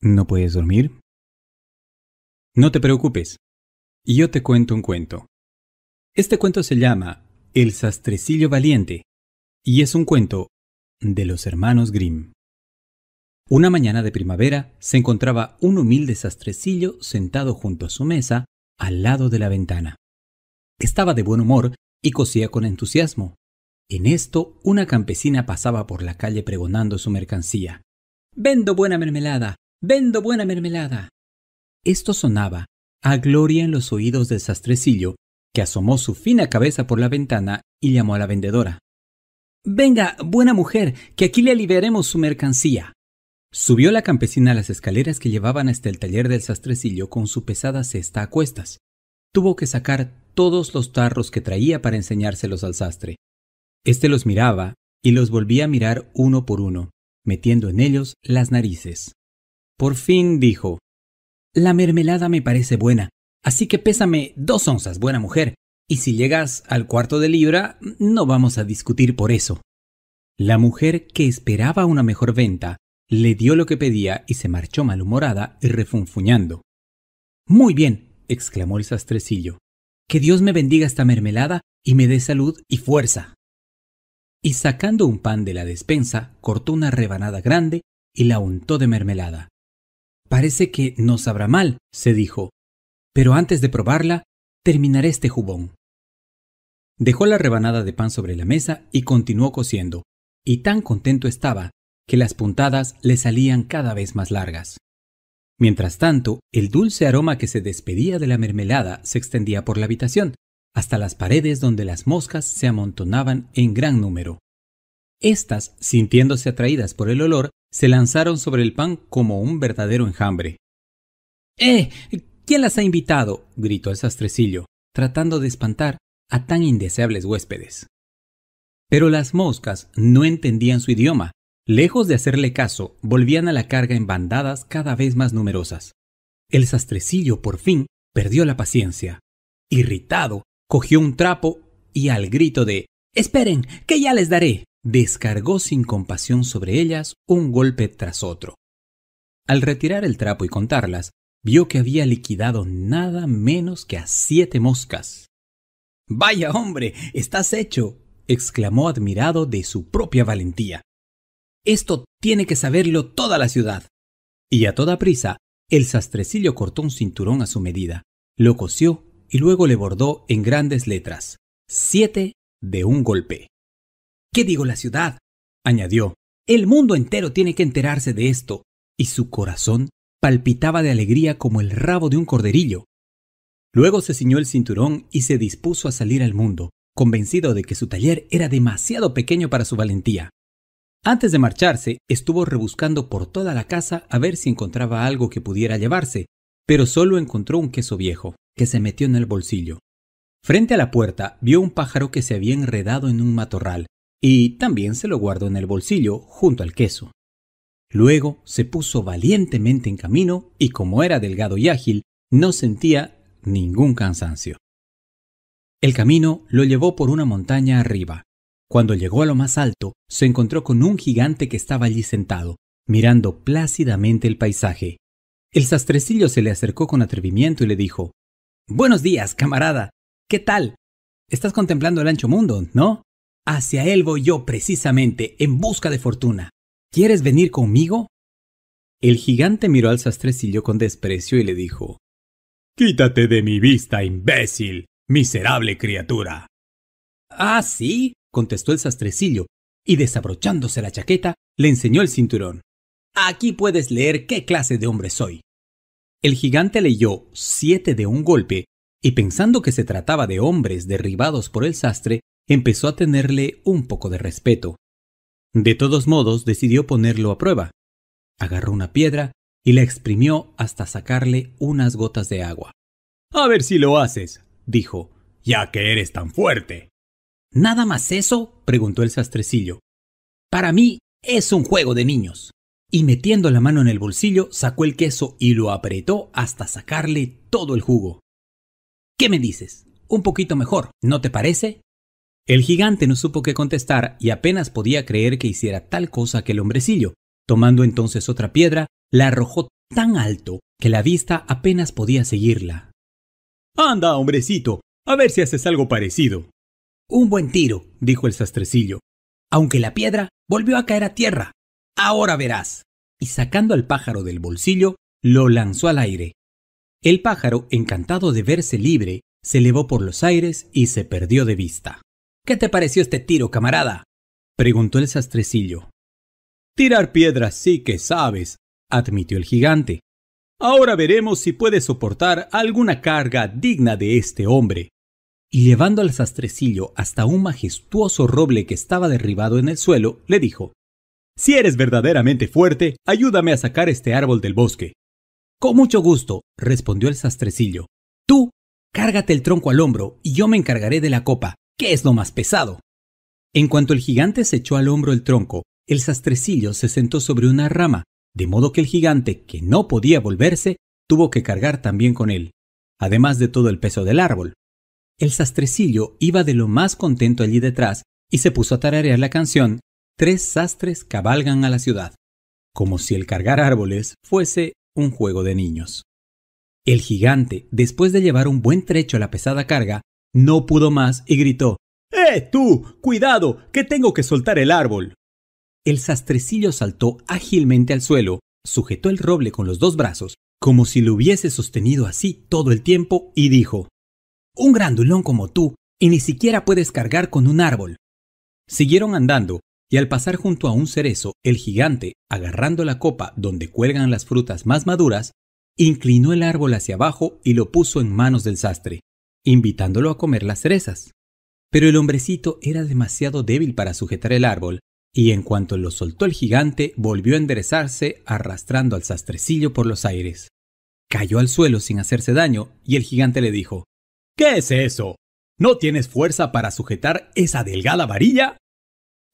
¿No puedes dormir? No te preocupes. Y yo te cuento un cuento. Este cuento se llama El sastrecillo valiente y es un cuento de los hermanos Grimm. Una mañana de primavera se encontraba un humilde sastrecillo sentado junto a su mesa al lado de la ventana. Estaba de buen humor y cosía con entusiasmo. En esto, una campesina pasaba por la calle pregonando su mercancía. Vendo buena mermelada, Vendo buena mermelada. Esto sonaba a Gloria en los oídos del sastrecillo, que asomó su fina cabeza por la ventana y llamó a la vendedora. Venga, buena mujer, que aquí le liberemos su mercancía. Subió la campesina a las escaleras que llevaban hasta el taller del sastrecillo con su pesada cesta a cuestas. Tuvo que sacar todos los tarros que traía para enseñárselos al sastre. Este los miraba y los volvía a mirar uno por uno, metiendo en ellos las narices. Por fin dijo, La mermelada me parece buena, así que pésame dos onzas, buena mujer, y si llegas al cuarto de libra, no vamos a discutir por eso. La mujer, que esperaba una mejor venta, le dio lo que pedía y se marchó malhumorada y refunfuñando. Muy bien, exclamó el sastrecillo. Que Dios me bendiga esta mermelada y me dé salud y fuerza. Y sacando un pan de la despensa, cortó una rebanada grande y la untó de mermelada. Parece que no sabrá mal, se dijo, pero antes de probarla, terminaré este jubón. Dejó la rebanada de pan sobre la mesa y continuó cosiendo, y tan contento estaba que las puntadas le salían cada vez más largas. Mientras tanto, el dulce aroma que se despedía de la mermelada se extendía por la habitación, hasta las paredes donde las moscas se amontonaban en gran número. Estas, sintiéndose atraídas por el olor, se lanzaron sobre el pan como un verdadero enjambre. ¡Eh! ¿Quién las ha invitado? gritó el sastrecillo, tratando de espantar a tan indeseables huéspedes. Pero las moscas no entendían su idioma. Lejos de hacerle caso, volvían a la carga en bandadas cada vez más numerosas. El sastrecillo por fin perdió la paciencia. Irritado, cogió un trapo y al grito de Esperen, que ya les daré, descargó sin compasión sobre ellas un golpe tras otro. Al retirar el trapo y contarlas, vio que había liquidado nada menos que a siete moscas. Vaya hombre, estás hecho, exclamó admirado de su propia valentía. Esto tiene que saberlo toda la ciudad. Y a toda prisa, el sastrecillo cortó un cinturón a su medida, lo cosió y luego le bordó en grandes letras, siete de un golpe. ¿Qué digo la ciudad? añadió. El mundo entero tiene que enterarse de esto. Y su corazón palpitaba de alegría como el rabo de un corderillo. Luego se ciñó el cinturón y se dispuso a salir al mundo, convencido de que su taller era demasiado pequeño para su valentía. Antes de marcharse, estuvo rebuscando por toda la casa a ver si encontraba algo que pudiera llevarse, pero solo encontró un queso viejo, que se metió en el bolsillo. Frente a la puerta vio un pájaro que se había enredado en un matorral, y también se lo guardó en el bolsillo junto al queso. Luego se puso valientemente en camino y como era delgado y ágil, no sentía ningún cansancio. El camino lo llevó por una montaña arriba. Cuando llegó a lo más alto, se encontró con un gigante que estaba allí sentado, mirando plácidamente el paisaje. El sastrecillo se le acercó con atrevimiento y le dijo Buenos días, camarada. ¿Qué tal? Estás contemplando el ancho mundo, ¿no? Hacia él voy yo precisamente, en busca de fortuna. ¿Quieres venir conmigo? El gigante miró al sastrecillo con desprecio y le dijo Quítate de mi vista, imbécil, miserable criatura. Ah, sí, contestó el sastrecillo, y desabrochándose la chaqueta, le enseñó el cinturón. Aquí puedes leer qué clase de hombre soy. El gigante leyó siete de un golpe, y pensando que se trataba de hombres derribados por el sastre, empezó a tenerle un poco de respeto. De todos modos, decidió ponerlo a prueba. Agarró una piedra y la exprimió hasta sacarle unas gotas de agua. A ver si lo haces, dijo, ya que eres tan fuerte. ¿Nada más eso? preguntó el sastrecillo. Para mí es un juego de niños. Y metiendo la mano en el bolsillo, sacó el queso y lo apretó hasta sacarle todo el jugo. ¿Qué me dices? Un poquito mejor, ¿no te parece? El gigante no supo qué contestar y apenas podía creer que hiciera tal cosa que el hombrecillo. Tomando entonces otra piedra, la arrojó tan alto que la vista apenas podía seguirla. Anda, hombrecito, a ver si haces algo parecido. Un buen tiro, dijo el sastrecillo, aunque la piedra volvió a caer a tierra. Ahora verás. Y sacando al pájaro del bolsillo, lo lanzó al aire. El pájaro, encantado de verse libre, se elevó por los aires y se perdió de vista. ¿Qué te pareció este tiro, camarada? preguntó el sastrecillo. Tirar piedras sí que sabes, admitió el gigante. Ahora veremos si puedes soportar alguna carga digna de este hombre. Y llevando al sastrecillo hasta un majestuoso roble que estaba derribado en el suelo, le dijo, Si eres verdaderamente fuerte, ayúdame a sacar este árbol del bosque. Con mucho gusto, respondió el sastrecillo. Tú, cárgate el tronco al hombro y yo me encargaré de la copa. ¿Qué es lo más pesado? En cuanto el gigante se echó al hombro el tronco, el sastrecillo se sentó sobre una rama, de modo que el gigante, que no podía volverse, tuvo que cargar también con él, además de todo el peso del árbol. El sastrecillo iba de lo más contento allí detrás y se puso a tararear la canción Tres sastres cabalgan a la ciudad, como si el cargar árboles fuese un juego de niños. El gigante, después de llevar un buen trecho la pesada carga, no pudo más y gritó ¡Eh, tú! ¡Cuidado! que tengo que soltar el árbol. El sastrecillo saltó ágilmente al suelo, sujetó el roble con los dos brazos, como si lo hubiese sostenido así todo el tiempo, y dijo Un grandulón como tú, y ni siquiera puedes cargar con un árbol. Siguieron andando, y al pasar junto a un cerezo, el gigante, agarrando la copa donde cuelgan las frutas más maduras, inclinó el árbol hacia abajo y lo puso en manos del sastre invitándolo a comer las cerezas. Pero el hombrecito era demasiado débil para sujetar el árbol, y en cuanto lo soltó el gigante, volvió a enderezarse arrastrando al sastrecillo por los aires. Cayó al suelo sin hacerse daño, y el gigante le dijo, ¿Qué es eso? ¿No tienes fuerza para sujetar esa delgada varilla?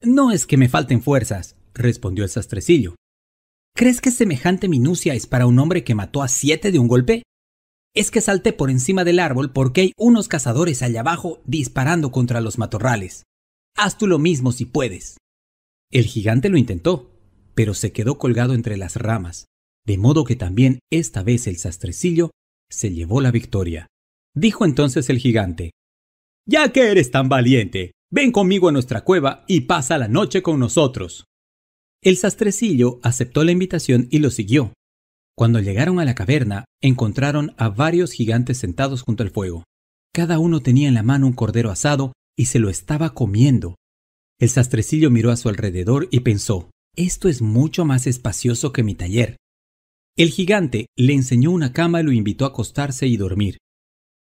No es que me falten fuerzas, respondió el sastrecillo. ¿Crees que semejante minucia es para un hombre que mató a siete de un golpe? es que salté por encima del árbol porque hay unos cazadores allá abajo disparando contra los matorrales. Haz tú lo mismo si puedes. El gigante lo intentó, pero se quedó colgado entre las ramas, de modo que también esta vez el sastrecillo se llevó la victoria. Dijo entonces el gigante, Ya que eres tan valiente, ven conmigo a nuestra cueva y pasa la noche con nosotros. El sastrecillo aceptó la invitación y lo siguió, cuando llegaron a la caverna, encontraron a varios gigantes sentados junto al fuego. Cada uno tenía en la mano un cordero asado y se lo estaba comiendo. El sastrecillo miró a su alrededor y pensó, esto es mucho más espacioso que mi taller. El gigante le enseñó una cama y lo invitó a acostarse y dormir.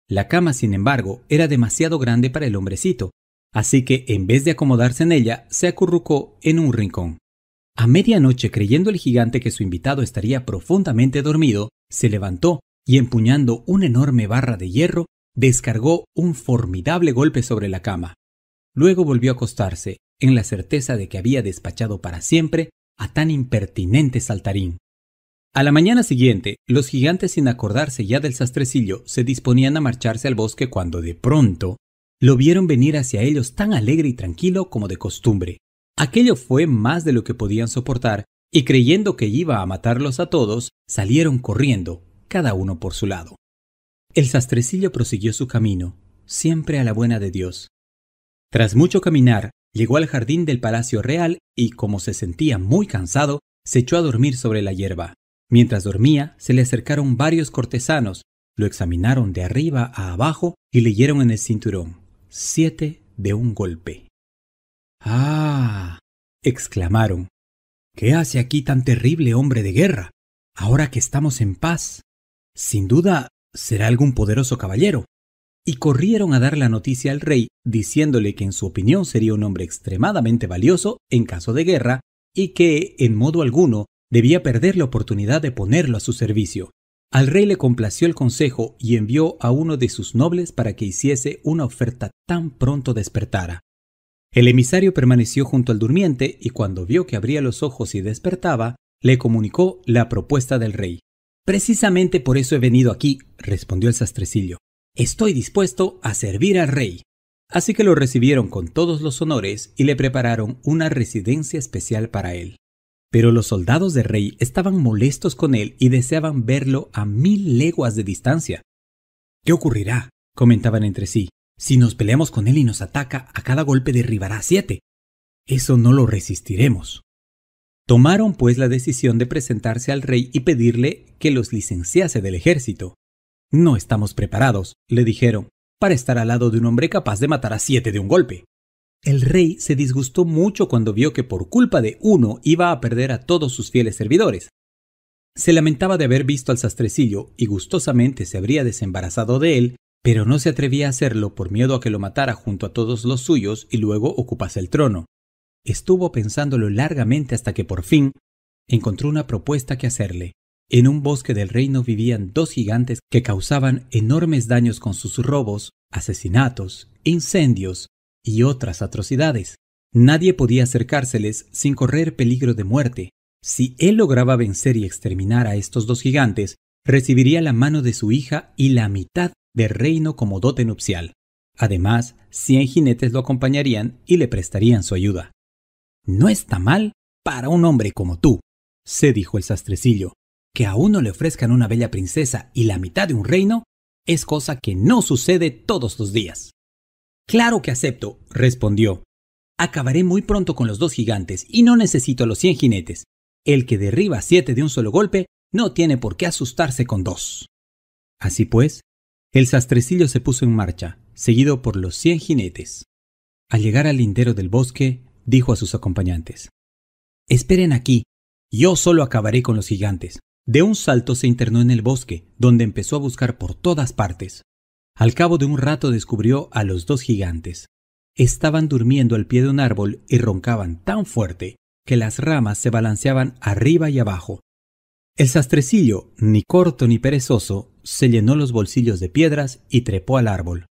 La cama, sin embargo, era demasiado grande para el hombrecito, así que en vez de acomodarse en ella, se acurrucó en un rincón. A medianoche, creyendo el gigante que su invitado estaría profundamente dormido, se levantó y empuñando una enorme barra de hierro, descargó un formidable golpe sobre la cama. Luego volvió a acostarse, en la certeza de que había despachado para siempre a tan impertinente saltarín. A la mañana siguiente, los gigantes, sin acordarse ya del sastrecillo, se disponían a marcharse al bosque cuando de pronto lo vieron venir hacia ellos tan alegre y tranquilo como de costumbre. Aquello fue más de lo que podían soportar, y creyendo que iba a matarlos a todos, salieron corriendo, cada uno por su lado. El sastrecillo prosiguió su camino, siempre a la buena de Dios. Tras mucho caminar, llegó al jardín del Palacio Real y, como se sentía muy cansado, se echó a dormir sobre la hierba. Mientras dormía, se le acercaron varios cortesanos, lo examinaron de arriba a abajo y leyeron en el cinturón siete de un golpe. Ah, exclamaron qué hace aquí tan terrible hombre de guerra ahora que estamos en paz sin duda será algún poderoso caballero y corrieron a dar la noticia al rey, diciéndole que en su opinión sería un hombre extremadamente valioso en caso de guerra y que, en modo alguno, debía perder la oportunidad de ponerlo a su servicio. Al rey le complació el consejo y envió a uno de sus nobles para que hiciese una oferta tan pronto despertara. El emisario permaneció junto al durmiente y cuando vio que abría los ojos y despertaba, le comunicó la propuesta del rey. Precisamente por eso he venido aquí, respondió el sastrecillo. Estoy dispuesto a servir al rey. Así que lo recibieron con todos los honores y le prepararon una residencia especial para él. Pero los soldados del rey estaban molestos con él y deseaban verlo a mil leguas de distancia. ¿Qué ocurrirá? comentaban entre sí. Si nos peleamos con él y nos ataca, a cada golpe derribará siete. Eso no lo resistiremos. Tomaron pues la decisión de presentarse al rey y pedirle que los licenciase del ejército. No estamos preparados, le dijeron, para estar al lado de un hombre capaz de matar a siete de un golpe. El rey se disgustó mucho cuando vio que por culpa de uno iba a perder a todos sus fieles servidores. Se lamentaba de haber visto al sastrecillo y gustosamente se habría desembarazado de él pero no se atrevía a hacerlo por miedo a que lo matara junto a todos los suyos y luego ocupase el trono. Estuvo pensándolo largamente hasta que por fin encontró una propuesta que hacerle. En un bosque del reino vivían dos gigantes que causaban enormes daños con sus robos, asesinatos, incendios y otras atrocidades. Nadie podía acercárseles sin correr peligro de muerte. Si él lograba vencer y exterminar a estos dos gigantes, recibiría la mano de su hija y la mitad de reino como dote nupcial. Además, cien jinetes lo acompañarían y le prestarían su ayuda. No está mal para un hombre como tú, se dijo el sastrecillo. Que a uno le ofrezcan una bella princesa y la mitad de un reino es cosa que no sucede todos los días. Claro que acepto, respondió. Acabaré muy pronto con los dos gigantes y no necesito los cien jinetes. El que derriba siete de un solo golpe no tiene por qué asustarse con dos. Así pues, el sastrecillo se puso en marcha, seguido por los cien jinetes. Al llegar al lindero del bosque, dijo a sus acompañantes, Esperen aquí, yo solo acabaré con los gigantes. De un salto se internó en el bosque, donde empezó a buscar por todas partes. Al cabo de un rato descubrió a los dos gigantes. Estaban durmiendo al pie de un árbol y roncaban tan fuerte que las ramas se balanceaban arriba y abajo. El sastrecillo, ni corto ni perezoso, se llenó los bolsillos de piedras y trepó al árbol.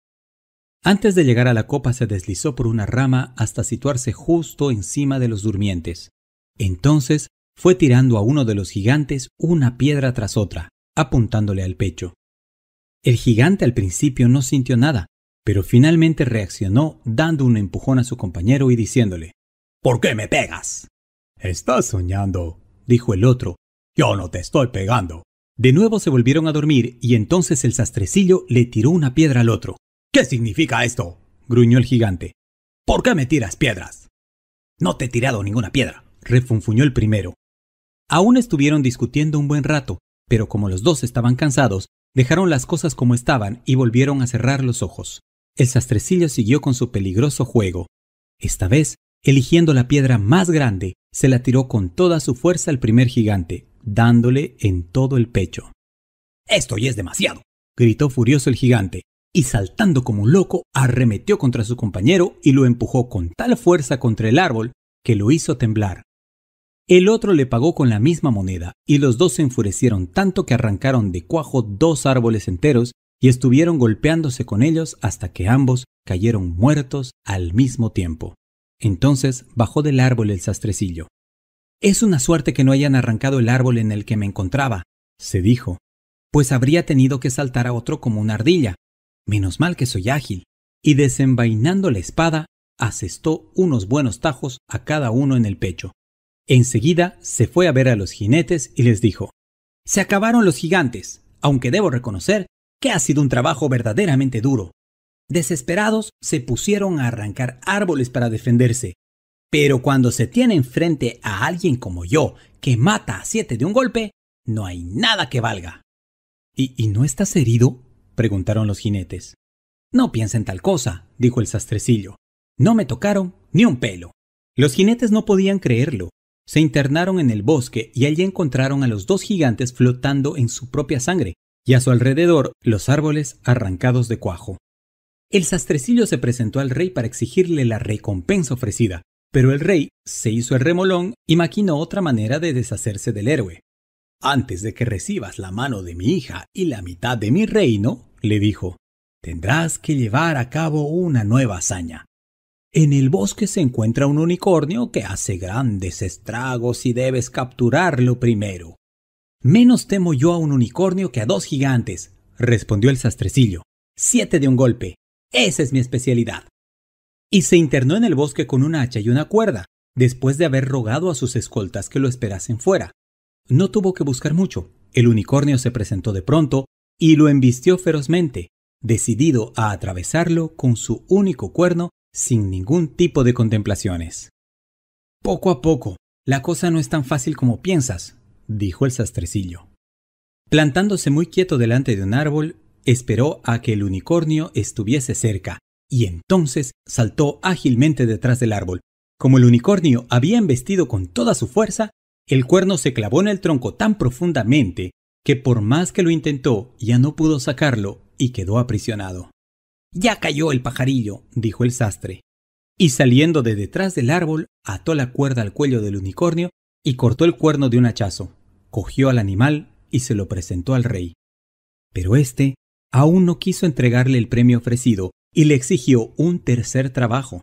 Antes de llegar a la copa se deslizó por una rama hasta situarse justo encima de los durmientes. Entonces fue tirando a uno de los gigantes una piedra tras otra, apuntándole al pecho. El gigante al principio no sintió nada, pero finalmente reaccionó dando un empujón a su compañero y diciéndole ¿Por qué me pegas? Estás soñando, dijo el otro. Yo no te estoy pegando. De nuevo se volvieron a dormir y entonces el sastrecillo le tiró una piedra al otro. ¿Qué significa esto? gruñó el gigante. ¿Por qué me tiras piedras? No te he tirado ninguna piedra, refunfuñó el primero. Aún estuvieron discutiendo un buen rato, pero como los dos estaban cansados, dejaron las cosas como estaban y volvieron a cerrar los ojos. El sastrecillo siguió con su peligroso juego. Esta vez, eligiendo la piedra más grande, se la tiró con toda su fuerza al primer gigante, dándole en todo el pecho. Esto ya es demasiado, gritó furioso el gigante, y saltando como un loco, arremetió contra su compañero y lo empujó con tal fuerza contra el árbol que lo hizo temblar. El otro le pagó con la misma moneda, y los dos se enfurecieron tanto que arrancaron de cuajo dos árboles enteros y estuvieron golpeándose con ellos hasta que ambos cayeron muertos al mismo tiempo. Entonces bajó del árbol el sastrecillo, es una suerte que no hayan arrancado el árbol en el que me encontraba, se dijo, pues habría tenido que saltar a otro como una ardilla. Menos mal que soy ágil. Y desenvainando la espada, asestó unos buenos tajos a cada uno en el pecho. Enseguida se fue a ver a los jinetes y les dijo, Se acabaron los gigantes, aunque debo reconocer que ha sido un trabajo verdaderamente duro. Desesperados, se pusieron a arrancar árboles para defenderse, pero cuando se tiene enfrente a alguien como yo, que mata a siete de un golpe, no hay nada que valga. ¿Y, y no estás herido? preguntaron los jinetes. No piensen tal cosa, dijo el sastrecillo. No me tocaron ni un pelo. Los jinetes no podían creerlo. Se internaron en el bosque y allí encontraron a los dos gigantes flotando en su propia sangre y a su alrededor los árboles arrancados de cuajo. El sastrecillo se presentó al rey para exigirle la recompensa ofrecida, pero el rey se hizo el remolón y maquinó otra manera de deshacerse del héroe. Antes de que recibas la mano de mi hija y la mitad de mi reino, le dijo, tendrás que llevar a cabo una nueva hazaña. En el bosque se encuentra un unicornio que hace grandes estragos y debes capturarlo primero. Menos temo yo a un unicornio que a dos gigantes, respondió el sastrecillo. Siete de un golpe. Esa es mi especialidad y se internó en el bosque con una hacha y una cuerda, después de haber rogado a sus escoltas que lo esperasen fuera. No tuvo que buscar mucho, el unicornio se presentó de pronto y lo embistió ferozmente, decidido a atravesarlo con su único cuerno sin ningún tipo de contemplaciones. Poco a poco, la cosa no es tan fácil como piensas, dijo el sastrecillo. Plantándose muy quieto delante de un árbol, esperó a que el unicornio estuviese cerca y entonces saltó ágilmente detrás del árbol. Como el unicornio había embestido con toda su fuerza, el cuerno se clavó en el tronco tan profundamente que por más que lo intentó ya no pudo sacarlo y quedó aprisionado. Ya cayó el pajarillo, dijo el sastre. Y saliendo de detrás del árbol, ató la cuerda al cuello del unicornio y cortó el cuerno de un hachazo, cogió al animal y se lo presentó al rey. Pero éste aún no quiso entregarle el premio ofrecido y le exigió un tercer trabajo.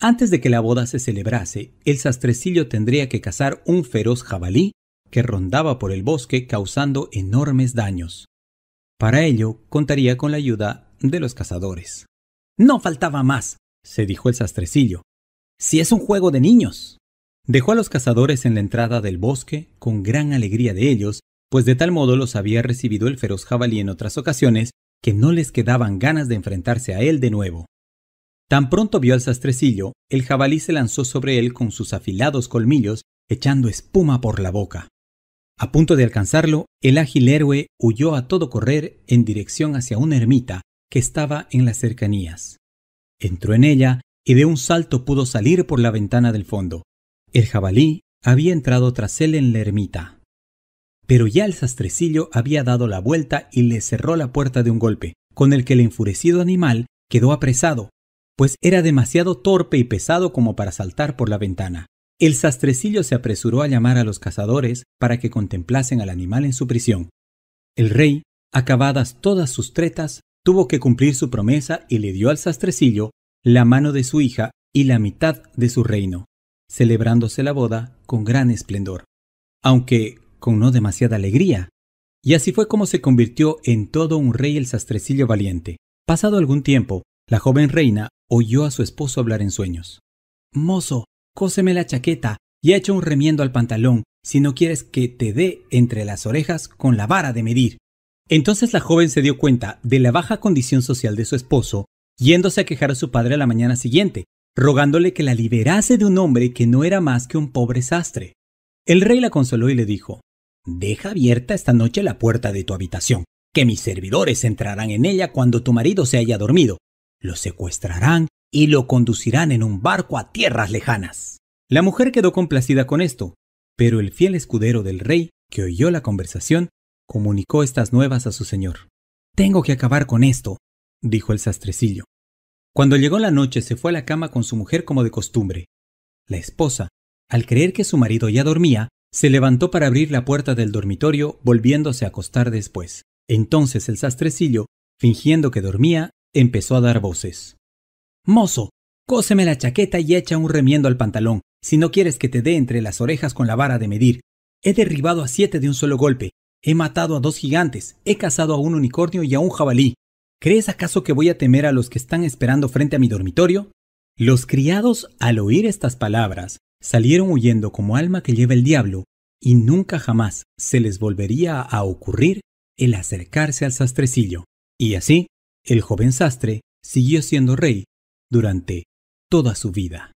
Antes de que la boda se celebrase, el sastrecillo tendría que cazar un feroz jabalí que rondaba por el bosque causando enormes daños. Para ello, contaría con la ayuda de los cazadores. No faltaba más, se dijo el sastrecillo. Si es un juego de niños. Dejó a los cazadores en la entrada del bosque, con gran alegría de ellos, pues de tal modo los había recibido el feroz jabalí en otras ocasiones que no les quedaban ganas de enfrentarse a él de nuevo. Tan pronto vio al sastrecillo, el jabalí se lanzó sobre él con sus afilados colmillos, echando espuma por la boca. A punto de alcanzarlo, el ágil héroe huyó a todo correr en dirección hacia una ermita que estaba en las cercanías. Entró en ella y de un salto pudo salir por la ventana del fondo. El jabalí había entrado tras él en la ermita. Pero ya el sastrecillo había dado la vuelta y le cerró la puerta de un golpe, con el que el enfurecido animal quedó apresado, pues era demasiado torpe y pesado como para saltar por la ventana. El sastrecillo se apresuró a llamar a los cazadores para que contemplasen al animal en su prisión. El rey, acabadas todas sus tretas, tuvo que cumplir su promesa y le dio al sastrecillo la mano de su hija y la mitad de su reino, celebrándose la boda con gran esplendor. Aunque, con no demasiada alegría. Y así fue como se convirtió en todo un rey el sastrecillo valiente. Pasado algún tiempo, la joven reina oyó a su esposo hablar en sueños. Mozo, cóseme la chaqueta y echa un remiendo al pantalón si no quieres que te dé entre las orejas con la vara de medir. Entonces la joven se dio cuenta de la baja condición social de su esposo, yéndose a quejar a su padre a la mañana siguiente, rogándole que la liberase de un hombre que no era más que un pobre sastre. El rey la consoló y le dijo, Deja abierta esta noche la puerta de tu habitación, que mis servidores entrarán en ella cuando tu marido se haya dormido. Lo secuestrarán y lo conducirán en un barco a tierras lejanas. La mujer quedó complacida con esto, pero el fiel escudero del rey, que oyó la conversación, comunicó estas nuevas a su señor. Tengo que acabar con esto, dijo el sastrecillo. Cuando llegó la noche se fue a la cama con su mujer como de costumbre. La esposa, al creer que su marido ya dormía, se levantó para abrir la puerta del dormitorio, volviéndose a acostar después. Entonces el sastrecillo, fingiendo que dormía, empezó a dar voces. Mozo, cóseme la chaqueta y echa un remiendo al pantalón, si no quieres que te dé entre las orejas con la vara de medir. He derribado a siete de un solo golpe, he matado a dos gigantes, he cazado a un unicornio y a un jabalí. ¿Crees acaso que voy a temer a los que están esperando frente a mi dormitorio? Los criados, al oír estas palabras, Salieron huyendo como alma que lleva el diablo, y nunca jamás se les volvería a ocurrir el acercarse al sastrecillo. Y así, el joven sastre siguió siendo rey durante toda su vida.